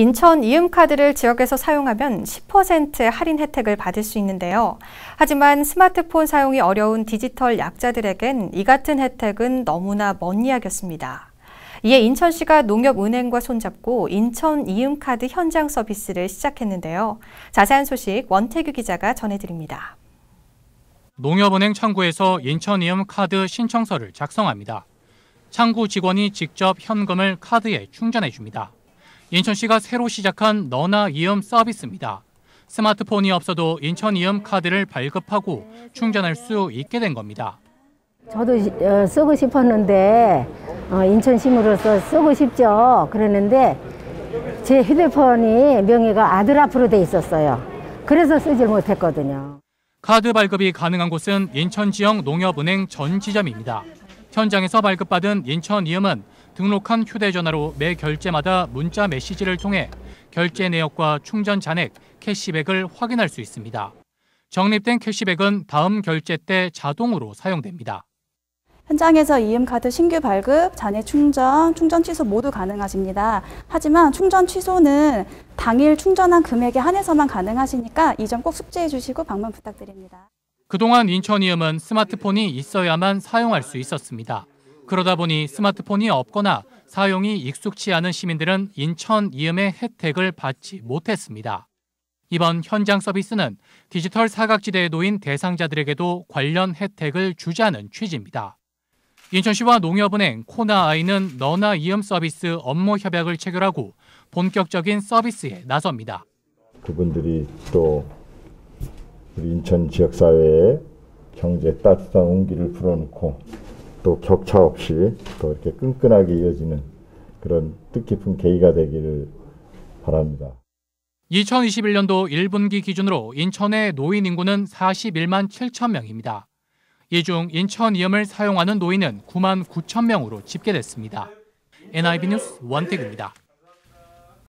인천 이음카드를 지역에서 사용하면 1 0 할인 혜택을 받을 수 있는데요. 하지만 스마트폰 사용이 어려운 디지털 약자들에겐 이 같은 혜택은 너무나 먼 이야기였습니다. 이에 인천시가 농협은행과 손잡고 인천 이음카드 현장 서비스를 시작했는데요. 자세한 소식 원태규 기자가 전해드립니다. 농협은행 창구에서 인천이음 카드 신청서를 작성합니다. 창구 직원이 직접 현금을 카드에 충전해 줍니다. 인천시가 새로 시작한 너나 이음 서비스입니다. 스마트폰이 없어도 인천 이음 카드를 발급하고 충전할 수 있게 된 겁니다. 저도 어, 쓰고 싶었는데 어, 인천시으로서 쓰고 싶죠. 그러는데 제 휴대폰이 명의가 아들 앞으로 돼 있었어요. 그래서 쓰질 못했거든요. 카드 발급이 가능한 곳은 인천지역 농협은행 전 지점입니다. 현장에서 발급받은 인천 이음은 등록한 휴대전화로 매 결제마다 문자 메시지를 통해 결제 내역과 충전 잔액, 캐시백을 확인할 수 있습니다. 적립된 캐시백은 다음 결제 때 자동으로 사용됩니다. 현장에서 이음카드 신규 발급, 잔액 충전, 충전 취소 모두 가능하십니다. 하지만 충전 취소는 당일 충전한 금액에 한해서만 가능하시니까 이 점 꼭 숙지해 주시고 방문 부탁드립니다. 그동안 인천이음은 스마트폰이 있어야만 사용할 수 있었습니다. 그러다 보니 스마트폰이 없거나 사용이 익숙치 않은 시민들은 인천 이음의 혜택을 받지 못했습니다. 이번 현장 서비스는 디지털 사각지대에 놓인 대상자들에게도 관련 혜택을 주자는 취지입니다. 인천시와 농협은행 코나아이는 너나 이음 서비스 업무 협약을 체결하고 본격적인 서비스에 나섭니다. 그분들이 또 우리 인천 지역사회에 경제 따뜻한 온기를 불어넣고 또 격차 없이 또 이렇게 끈끈하게 이어지는 그런 뜻깊은 계기가 되기를 바랍니다. 2021년도 1분기 기준으로 인천의 노인 인구는 41만 7천 명입니다. 이 중 인천 이음을 사용하는 노인은 9만 9천 명으로 집계됐습니다. NIB 뉴스 원택입니다.